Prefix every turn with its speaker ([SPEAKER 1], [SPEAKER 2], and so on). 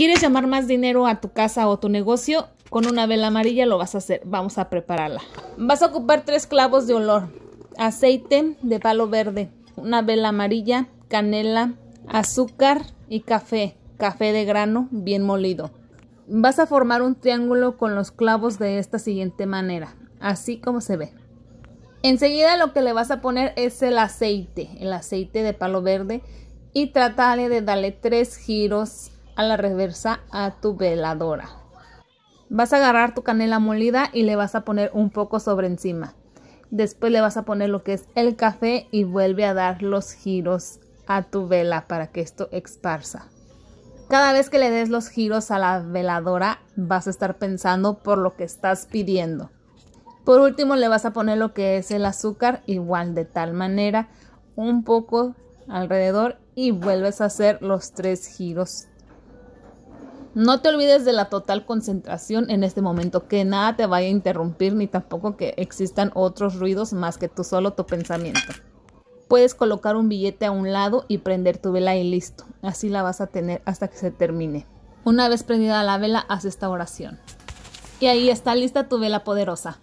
[SPEAKER 1] ¿Quieres llamar más dinero a tu casa o tu negocio? Con una vela amarilla lo vas a hacer. Vamos a prepararla. Vas a ocupar tres clavos de olor, aceite de palo verde, una vela amarilla, canela, azúcar y café, café de grano bien molido. Vas a formar un triángulo con los clavos de esta siguiente manera, así como se ve. Enseguida lo que le vas a poner es el aceite, el aceite de palo verde y trata de darle tres giros la reversa a tu veladora. Vas a agarrar tu canela molida y le vas a poner un poco sobre encima. Después le vas a poner lo que es el café y vuelve a dar los giros a tu vela para que esto esparza. Cada vez que le des los giros a la veladora vas a estar pensando por lo que estás pidiendo. Por último le vas a poner lo que es el azúcar igual de tal manera un poco alrededor y vuelves a hacer los tres giros no te olvides de la total concentración en este momento, que nada te vaya a interrumpir ni tampoco que existan otros ruidos más que tú solo tu pensamiento. Puedes colocar un billete a un lado y prender tu vela y listo. Así la vas a tener hasta que se termine. Una vez prendida la vela, haz esta oración. Y ahí está lista tu vela poderosa.